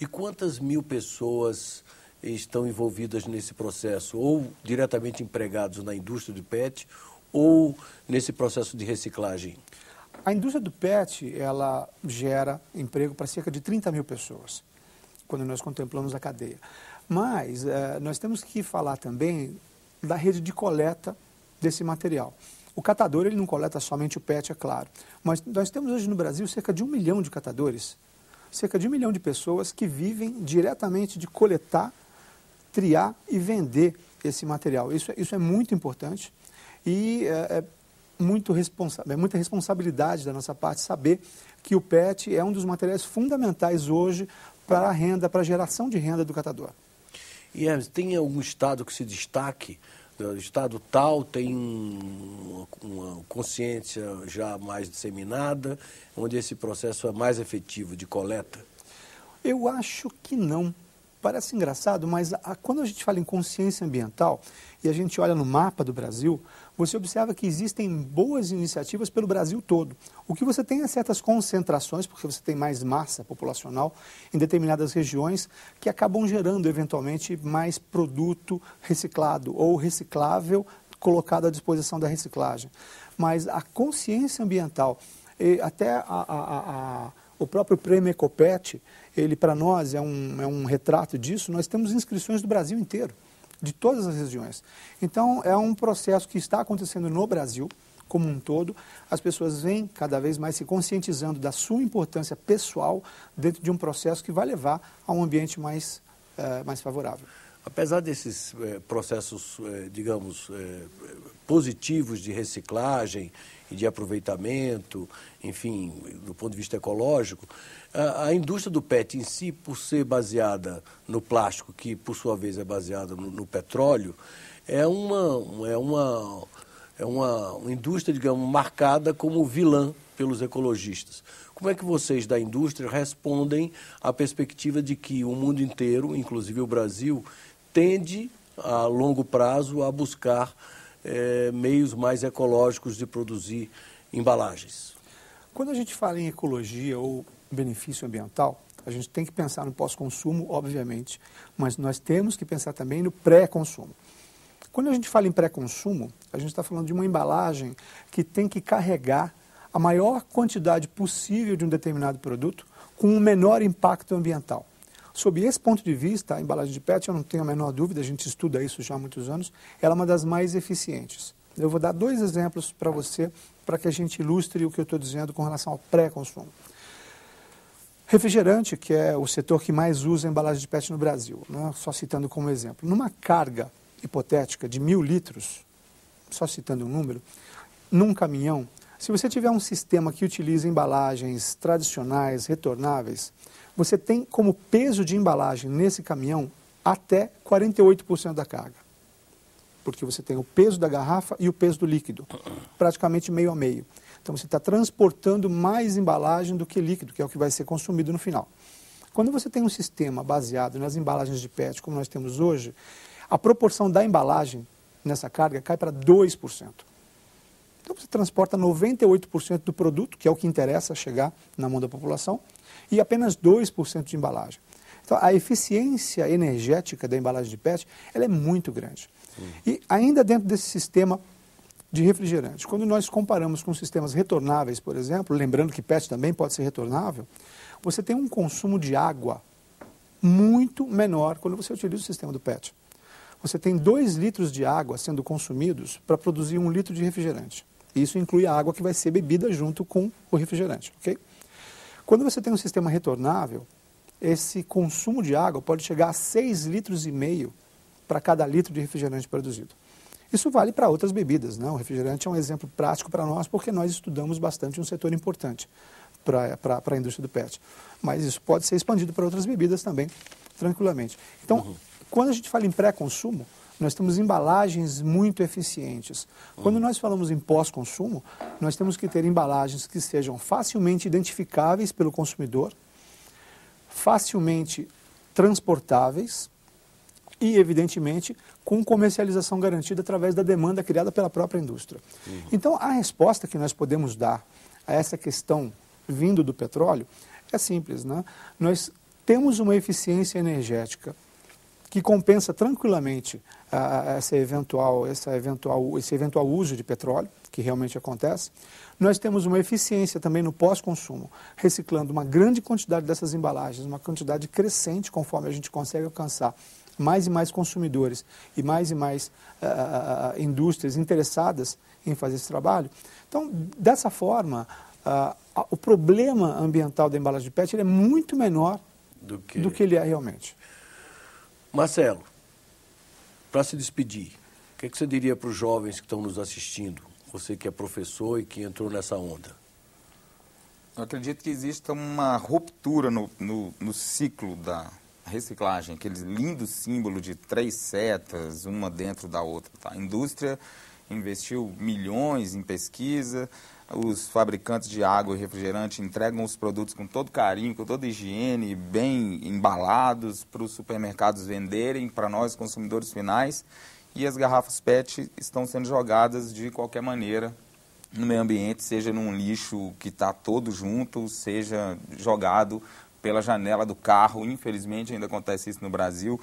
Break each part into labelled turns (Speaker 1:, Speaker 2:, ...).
Speaker 1: E quantas mil pessoas estão envolvidas nesse processo, ou diretamente empregados na indústria do PET, ou nesse processo de reciclagem?
Speaker 2: A indústria do PET ela gera emprego para cerca de 30 mil pessoas, quando nós contemplamos a cadeia. Mas eh, nós temos que falar também da rede de coleta desse material. O catador ele não coleta somente o PET, é claro, mas nós temos hoje no Brasil cerca de um milhão de catadores cerca de um milhão de pessoas que vivem diretamente de coletar, triar e vender esse material. Isso, é, isso é muito importante e é, é muito responsa é muita responsabilidade da nossa parte saber que o PET é um dos materiais fundamentais hoje para a renda, para a geração de renda do catador.
Speaker 1: E tem algum estado que se destaque o estado tal tem uma consciência já mais disseminada, onde esse processo é mais efetivo de coleta?
Speaker 2: Eu acho que não. Parece engraçado, mas a, quando a gente fala em consciência ambiental e a gente olha no mapa do Brasil, você observa que existem boas iniciativas pelo Brasil todo. O que você tem é certas concentrações, porque você tem mais massa populacional em determinadas regiões, que acabam gerando eventualmente mais produto reciclado ou reciclável colocado à disposição da reciclagem. Mas a consciência ambiental, até a, a, a, o próprio prêmio Ecopet, ele para nós é um, é um retrato disso. Nós temos inscrições do Brasil inteiro de todas as regiões. Então, é um processo que está acontecendo no Brasil como um todo. As pessoas vêm cada vez mais se conscientizando da sua importância pessoal dentro de um processo que vai levar a um ambiente mais, eh, mais favorável.
Speaker 1: Apesar desses eh, processos, eh, digamos, positivos de reciclagem e de aproveitamento, enfim, do ponto de vista ecológico, a, indústria do PET em si, por ser baseada no plástico, que por sua vez é baseada no, no petróleo, é uma, é uma, é uma indústria, digamos, marcada como vilã pelos ecologistas. Como é que vocês da indústria respondem à perspectiva de que o mundo inteiro, inclusive o Brasil, tende a longo prazo a buscar é, meios mais ecológicos de produzir embalagens? Quando
Speaker 2: a gente fala em ecologia ou benefício ambiental, a gente tem que pensar no pós-consumo, obviamente, mas nós temos que pensar também no pré-consumo. Quando a gente fala em pré-consumo, a gente está falando de uma embalagem que tem que carregar a maior quantidade possível de um determinado produto com o um menor impacto ambiental. Sob esse ponto de vista, a embalagem de PET, eu não tenho a menor dúvida, a gente estuda isso já há muitos anos, ela é uma das mais eficientes. Eu vou dar dois exemplos para você, para que a gente ilustre o que eu estou dizendo com relação ao pré-consumo. Refrigerante, que é o setor que mais usa embalagem de PET no Brasil, né? só citando como exemplo. Numa carga hipotética de mil litros, só citando um número, num caminhão, se você tiver um sistema que utiliza embalagens tradicionais, retornáveis, você tem como peso de embalagem nesse caminhão até 48% da carga. Porque você tem o peso da garrafa e o peso do líquido, praticamente meio a meio. Então você está transportando mais embalagem do que líquido, que é o que vai ser consumido no final. Quando você tem um sistema baseado nas embalagens de PET, como nós temos hoje, a proporção da embalagem nessa carga cai para 2%. Então você transporta 98% do produto, que é o que interessa chegar na mão da população, e apenas 2% de embalagem. Então a eficiência energética da embalagem de PET ela é muito grande. Hum. E ainda dentro desse sistema de refrigerante. Quando nós comparamos com sistemas retornáveis, por exemplo, lembrando que PET também pode ser retornável, você tem um consumo de água muito menor quando você utiliza o sistema do PET. Você tem 2 litros de água sendo consumidos para produzir um litro de refrigerante. Isso inclui a água que vai ser bebida junto com o refrigerante, ok? Quando você tem um sistema retornável, esse consumo de água pode chegar a 6 litros e meio para cada litro de refrigerante produzido. Isso vale para outras bebidas, não? Né? O refrigerante é um exemplo prático para nós porque nós estudamos bastante um setor importante para a indústria do PET. Mas isso pode ser expandido para outras bebidas também, tranquilamente. Então, uhum. quando a gente fala em pré-consumo, nós temos embalagens muito eficientes. Uhum. Quando nós falamos em pós-consumo, nós temos que ter embalagens que sejam facilmente identificáveis pelo consumidor, facilmente transportáveis e, evidentemente, com comercialização garantida através da demanda criada pela própria indústria. Uhum. Então, a resposta que nós podemos dar a essa questão vindo do petróleo é simples. Né? Nós temos uma eficiência energética que compensa tranquilamente essa eventual, essa eventual, esse eventual uso de petróleo, que realmente acontece. Nós temos uma eficiência também no pós-consumo, reciclando uma grande quantidade dessas embalagens, uma quantidade crescente conforme a gente consegue alcançar mais e mais consumidores e mais e mais uh, indústrias interessadas em fazer esse trabalho. Então, dessa forma, uh, o problema ambiental da embalagem de PET é muito menor do que... do que ele é realmente.
Speaker 1: Marcelo, para se despedir, o que, é que você diria para os jovens que estão nos assistindo? Você que é professor e que entrou nessa onda.
Speaker 3: Eu acredito que exista uma ruptura no, no, no ciclo da, reciclagem, aquele lindo símbolo de três setas, uma dentro da outra. Tá? A indústria investiu milhões em pesquisa, os fabricantes de água e refrigerante entregam os produtos com todo carinho, com toda higiene, bem embalados para os supermercados venderem, para nós consumidores finais. E as garrafas PET estão sendo jogadas de qualquer maneira no meio ambiente, seja num lixo que está todo junto, seja jogado pela janela do carro. Infelizmente, ainda acontece isso no Brasil.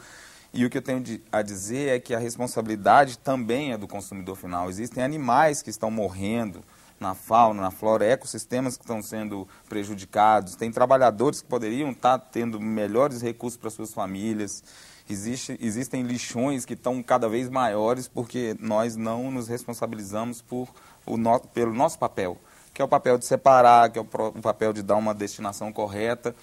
Speaker 3: E o que eu tenho a dizer é que a responsabilidade também é do consumidor final. Existem animais que estão morrendo na fauna, na flora, ecossistemas que estão sendo prejudicados, tem trabalhadores que poderiam estar tendo melhores recursos para suas famílias. Existe, existem lixões que estão cada vez maiores porque nós não nos responsabilizamos por o no, pelo nosso papel, que é o papel de separar, que é o, o papel de dar uma destinação correta.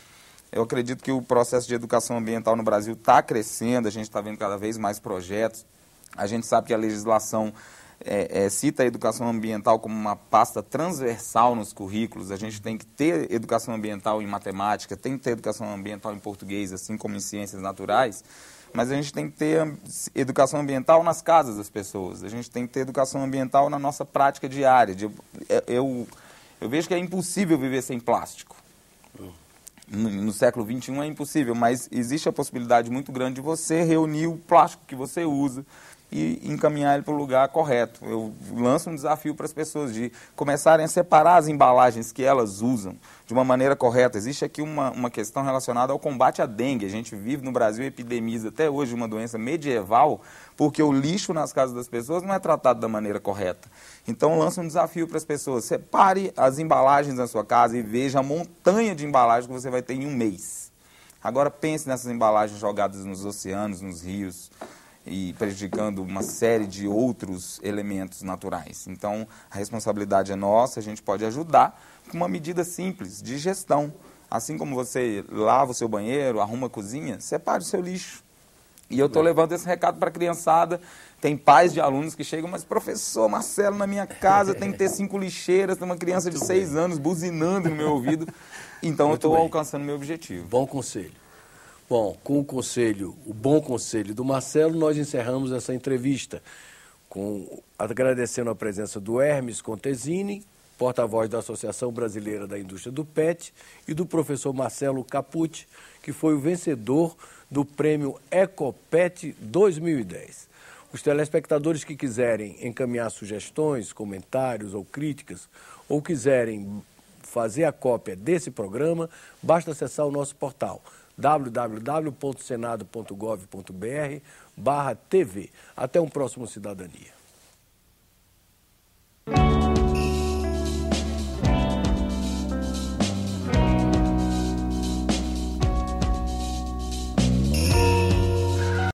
Speaker 3: Eu acredito que o processo de educação ambiental no Brasil está crescendo, a gente está vendo cada vez mais projetos. A gente sabe que a legislação é, é, cita a educação ambiental como uma pasta transversal nos currículos. A gente tem que ter educação ambiental em matemática, tem que ter educação ambiental em português, assim como em ciências naturais. Mas a gente tem que ter educação ambiental nas casas das pessoas. A gente tem que ter educação ambiental na nossa prática diária. Eu, eu, eu vejo que é impossível viver sem plástico. Hum no século XXI é impossível, mas existe a possibilidade muito grande de você reunir o plástico que você usa, e encaminhar ele para o lugar correto. Eu lanço um desafio para as pessoas de começarem a separar as embalagens que elas usam de uma maneira correta. Existe aqui uma, uma questão relacionada ao combate à dengue. A gente vive no Brasil epidemiza até hoje uma doença medieval, porque o lixo nas casas das pessoas não é tratado da maneira correta. Então, lança um desafio para as pessoas: separe as embalagens na sua casa e veja a montanha de embalagens que você vai ter em um mês. Agora pense nessas embalagens jogadas nos oceanos, nos rios, e prejudicando uma série de outros elementos naturais. Então, a responsabilidade é nossa, a gente pode ajudar com uma medida simples de gestão. Assim como você lava o seu banheiro, arruma a cozinha, separe o seu lixo. E eu estou levando esse recado para a criançada. Tem pais de alunos que chegam, mas professor Marcelo, na minha casa tem que ter cinco lixeiras, tem uma criança Muito de seis anos buzinando no meu ouvido.
Speaker 1: Então Muito eu estou alcançando meu objetivo. Bom conselho. Bom, com o conselho, o bom conselho do Marcelo, nós encerramos essa entrevista, com agradecendo a presença do Hermes Contesini, porta-voz da Associação Brasileira da Indústria do PET, e do professor Marcelo Capucci, que foi o vencedor do prêmio Ecopet 2010. Os telespectadores que quiserem encaminhar sugestões, comentários ou críticas, ou quiserem fazer a cópia desse programa, basta acessar o nosso portal www.senado.gov.br barra TV. Até um próximo Cidadania.